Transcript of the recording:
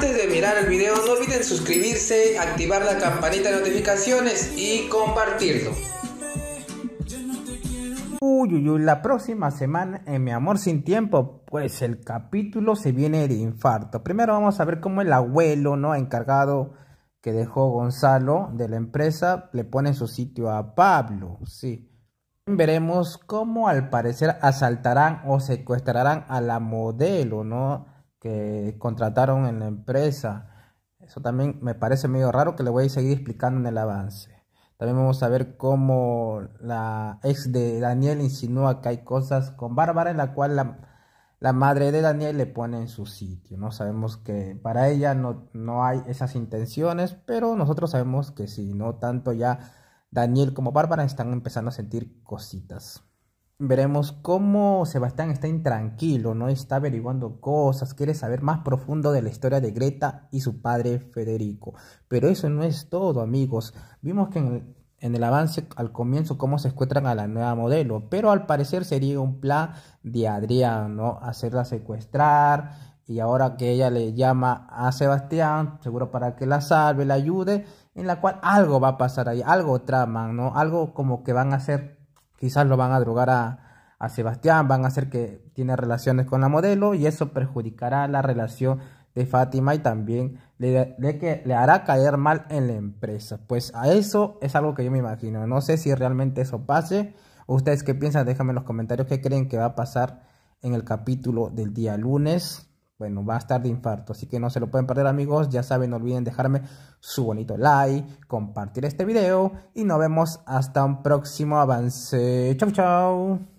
Antes de mirar el video, no olviden suscribirse, activar la campanita de notificaciones y compartirlo. Uy, uy, uy, la próxima semana en Mi Amor Sin Tiempo, pues el capítulo se viene de infarto. Primero vamos a ver cómo el abuelo, ¿no? Encargado que dejó Gonzalo de la empresa, le pone su sitio a Pablo, sí. Veremos cómo al parecer asaltarán o secuestrarán a la modelo, ¿no? que contrataron en la empresa. Eso también me parece medio raro que le voy a seguir explicando en el avance. También vamos a ver cómo la ex de Daniel insinúa que hay cosas con Bárbara en la cual la, la madre de Daniel le pone en su sitio. No sabemos que para ella no, hay esas intenciones, pero nosotros sabemos que si no tanto ya Daniel como Bárbara están empezando a sentir cositas veremos cómo Sebastián está intranquilo, ¿no? Está averiguando cosas, quiere saber más profundo de la historia de Greta y su padre Federico. Pero eso no es todo, amigos. Vimos que en el, avance al comienzo cómo se encuentran a la nueva modelo, pero al parecer sería un plan de Adrián, ¿no? Hacerla secuestrar y ahora que ella le llama a Sebastián, seguro para que la salve, la ayude, en la cual algo va a pasar ahí, algo traman, ¿no? Algo como que van a hacer quizás lo van a drogar a, Sebastián, van a hacer que tiene relaciones con la modelo y eso perjudicará la relación de Fátima y también le, que le hará caer mal en la empresa. Pues a eso es algo que yo me imagino. No sé si realmente eso pase. ¿Ustedes qué piensan? Déjame en los comentarios qué creen que va a pasar en el capítulo del día lunes bueno, va a estar de infarto. Así que no se lo pueden perder amigos. Ya saben, no olviden dejarme su bonito like, compartir este video y nos vemos hasta un próximo avance. Chau, chau.